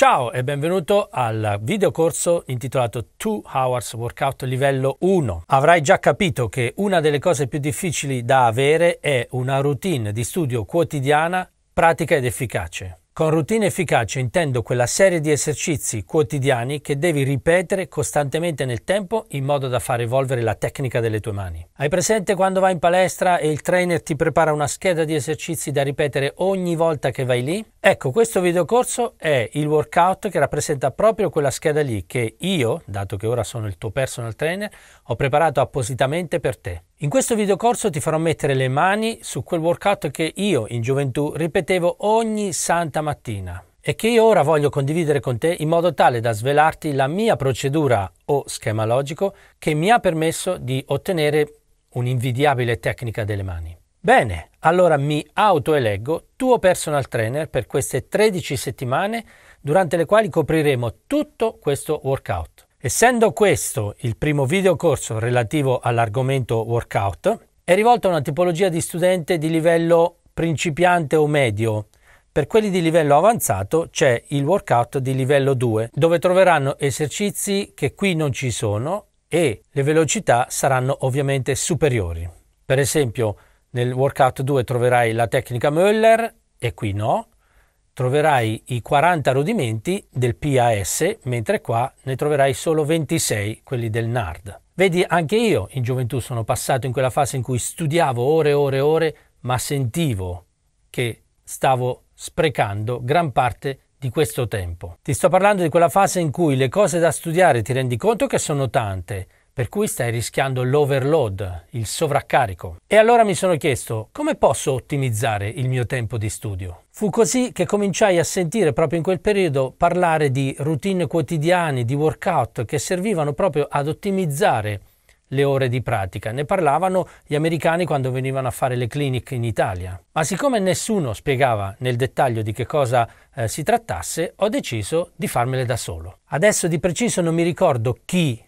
Ciao e benvenuto al videocorso intitolato 2 Hours Workout Livello 1. Avrai già capito che una delle cose più difficili da avere è una routine di studio quotidiana, pratica ed efficace. Con routine efficace intendo quella serie di esercizi quotidiani che devi ripetere costantemente nel tempo in modo da far evolvere la tecnica delle tue mani. Hai presente quando vai in palestra e il trainer ti prepara una scheda di esercizi da ripetere ogni volta che vai lì? Ecco, questo videocorso è il workout che rappresenta proprio quella scheda lì che io, dato che ora sono il tuo personal trainer, ho preparato appositamente per te. In questo videocorso ti farò mettere le mani su quel workout che io in gioventù ripetevo ogni santa mattina e che io ora voglio condividere con te in modo tale da svelarti la mia procedura o schema logico che mi ha permesso di ottenere un'invidiabile tecnica delle mani. Bene, allora mi autoeleggo tuo personal trainer per queste 13 settimane durante le quali copriremo tutto questo workout. Essendo questo il primo videocorso relativo all'argomento workout, è rivolto a una tipologia di studente di livello principiante o medio. Per quelli di livello avanzato c'è il workout di livello 2, dove troveranno esercizi che qui non ci sono e le velocità saranno ovviamente superiori. Per esempio, nel workout 2 troverai la tecnica Müller e qui no, troverai i 40 rudimenti del PAS, mentre qua ne troverai solo 26, quelli del NARD. Vedi, anche io in gioventù sono passato in quella fase in cui studiavo ore e ore e ore, ma sentivo che stavo sprecando gran parte di questo tempo. Ti sto parlando di quella fase in cui le cose da studiare ti rendi conto che sono tante, per cui stai rischiando l'overload, il sovraccarico. E allora mi sono chiesto come posso ottimizzare il mio tempo di studio. Fu così che cominciai a sentire proprio in quel periodo parlare di routine quotidiane, di workout che servivano proprio ad ottimizzare le ore di pratica. Ne parlavano gli americani quando venivano a fare le clinic in Italia. Ma siccome nessuno spiegava nel dettaglio di che cosa eh, si trattasse, ho deciso di farmele da solo. Adesso di preciso non mi ricordo chi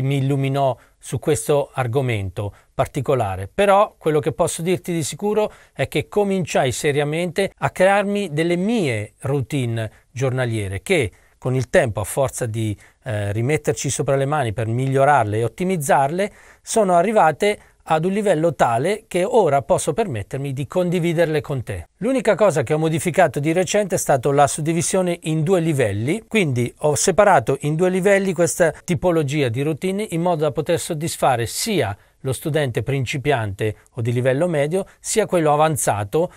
mi illuminò su questo argomento particolare, però quello che posso dirti di sicuro è che cominciai seriamente a crearmi delle mie routine giornaliere che con il tempo, a forza di eh, rimetterci sopra le mani per migliorarle e ottimizzarle, sono arrivate ad un livello tale che ora posso permettermi di condividerle con te. L'unica cosa che ho modificato di recente è stata la suddivisione in due livelli, quindi ho separato in due livelli questa tipologia di routine in modo da poter soddisfare sia lo studente principiante o di livello medio, sia quello avanzato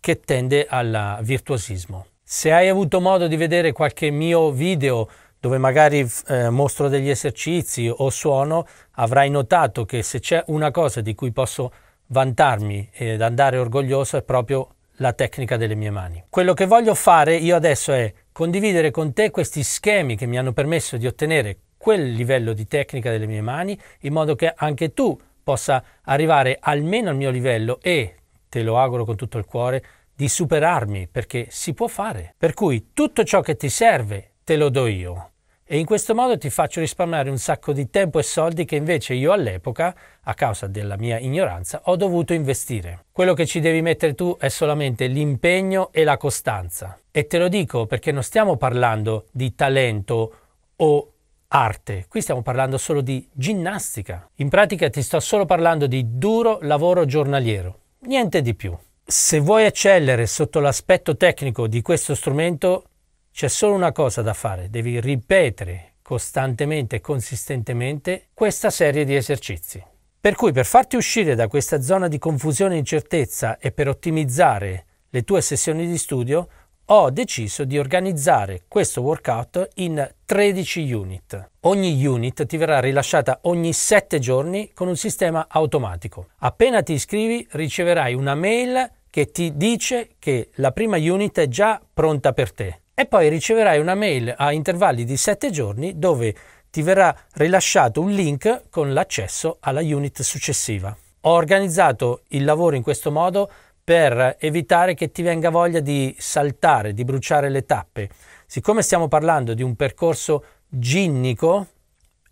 che tende al virtuosismo. Se hai avuto modo di vedere qualche mio video dove magari eh, mostro degli esercizi o suono, avrai notato che se c'è una cosa di cui posso vantarmi ed andare orgoglioso è proprio la tecnica delle mie mani. Quello che voglio fare io adesso è condividere con te questi schemi che mi hanno permesso di ottenere quel livello di tecnica delle mie mani in modo che anche tu possa arrivare almeno al mio livello e, te lo auguro con tutto il cuore, di superarmi perché si può fare. Per cui tutto ciò che ti serve te lo do io e in questo modo ti faccio risparmiare un sacco di tempo e soldi che invece io all'epoca, a causa della mia ignoranza, ho dovuto investire. Quello che ci devi mettere tu è solamente l'impegno e la costanza. E te lo dico perché non stiamo parlando di talento o arte, qui stiamo parlando solo di ginnastica. In pratica ti sto solo parlando di duro lavoro giornaliero, niente di più. Se vuoi eccellere sotto l'aspetto tecnico di questo strumento, c'è solo una cosa da fare, devi ripetere costantemente e consistentemente questa serie di esercizi. Per cui per farti uscire da questa zona di confusione e incertezza e per ottimizzare le tue sessioni di studio, ho deciso di organizzare questo workout in 13 unit. Ogni unit ti verrà rilasciata ogni 7 giorni con un sistema automatico. Appena ti iscrivi riceverai una mail che ti dice che la prima unit è già pronta per te e poi riceverai una mail a intervalli di 7 giorni dove ti verrà rilasciato un link con l'accesso alla unit successiva. Ho organizzato il lavoro in questo modo per evitare che ti venga voglia di saltare, di bruciare le tappe. Siccome stiamo parlando di un percorso ginnico,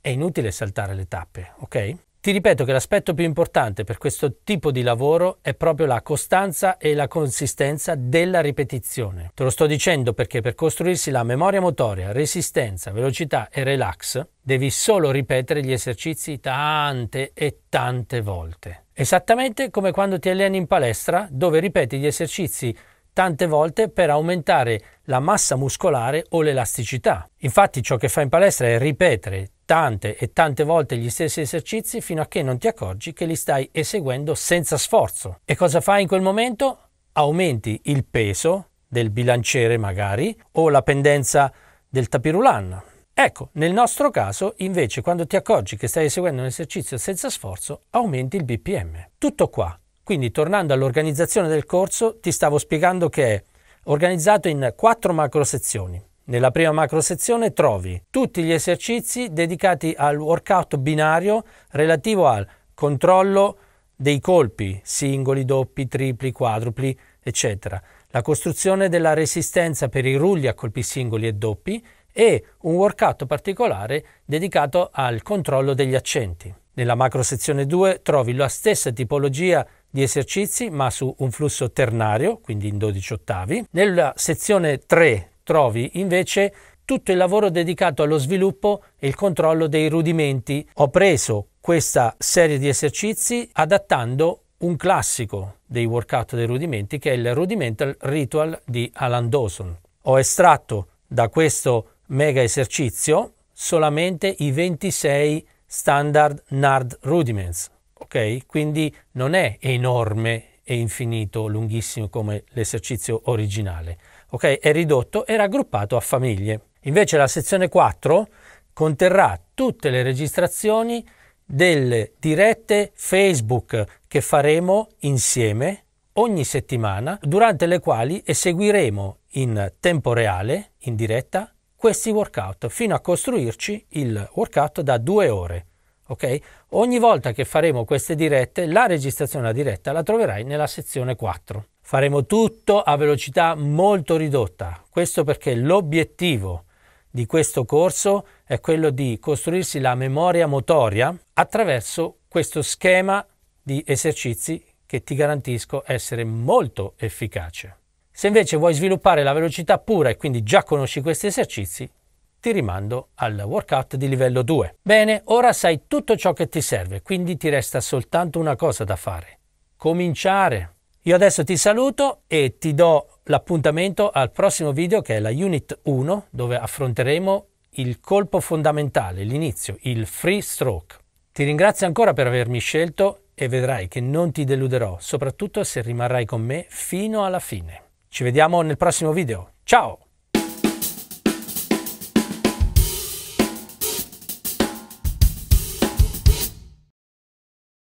è inutile saltare le tappe, ok? Ti ripeto che l'aspetto più importante per questo tipo di lavoro è proprio la costanza e la consistenza della ripetizione. Te lo sto dicendo perché per costruirsi la memoria motoria, resistenza, velocità e relax, devi solo ripetere gli esercizi tante e tante volte. Esattamente come quando ti alleni in palestra, dove ripeti gli esercizi tante volte per aumentare la massa muscolare o l'elasticità. Infatti ciò che fai in palestra è ripetere tante e tante volte gli stessi esercizi fino a che non ti accorgi che li stai eseguendo senza sforzo. E cosa fai in quel momento? Aumenti il peso del bilanciere magari o la pendenza del tapirulan. Ecco, nel nostro caso invece quando ti accorgi che stai eseguendo un esercizio senza sforzo aumenti il BPM. Tutto qua. Quindi tornando all'organizzazione del corso ti stavo spiegando che è organizzato in quattro macro sezioni. Nella prima macro sezione trovi tutti gli esercizi dedicati al workout binario relativo al controllo dei colpi, singoli, doppi, tripli, quadrupli, eccetera, la costruzione della resistenza per i rulli a colpi singoli e doppi e un workout particolare dedicato al controllo degli accenti. Nella macro sezione 2 trovi la stessa tipologia di esercizi ma su un flusso ternario, quindi in 12 ottavi. Nella sezione 3 trovi invece tutto il lavoro dedicato allo sviluppo e il controllo dei rudimenti. Ho preso questa serie di esercizi adattando un classico dei workout dei rudimenti che è il Rudimental Ritual di Alan Dawson. Ho estratto da questo mega esercizio solamente i 26 standard NARD rudiments, ok? Quindi non è enorme e infinito, lunghissimo come l'esercizio originale ok? è ridotto e raggruppato a famiglie. Invece la sezione 4 conterrà tutte le registrazioni delle dirette Facebook che faremo insieme ogni settimana, durante le quali eseguiremo in tempo reale, in diretta, questi workout fino a costruirci il workout da due ore. Ok? Ogni volta che faremo queste dirette, la registrazione alla diretta la troverai nella sezione 4. Faremo tutto a velocità molto ridotta, questo perché l'obiettivo di questo corso è quello di costruirsi la memoria motoria attraverso questo schema di esercizi che ti garantisco essere molto efficace. Se invece vuoi sviluppare la velocità pura e quindi già conosci questi esercizi, ti rimando al workout di livello 2. Bene, ora sai tutto ciò che ti serve, quindi ti resta soltanto una cosa da fare. Cominciare. Io adesso ti saluto e ti do l'appuntamento al prossimo video che è la Unit 1 dove affronteremo il colpo fondamentale, l'inizio, il free stroke. Ti ringrazio ancora per avermi scelto e vedrai che non ti deluderò, soprattutto se rimarrai con me fino alla fine. Ci vediamo nel prossimo video. Ciao!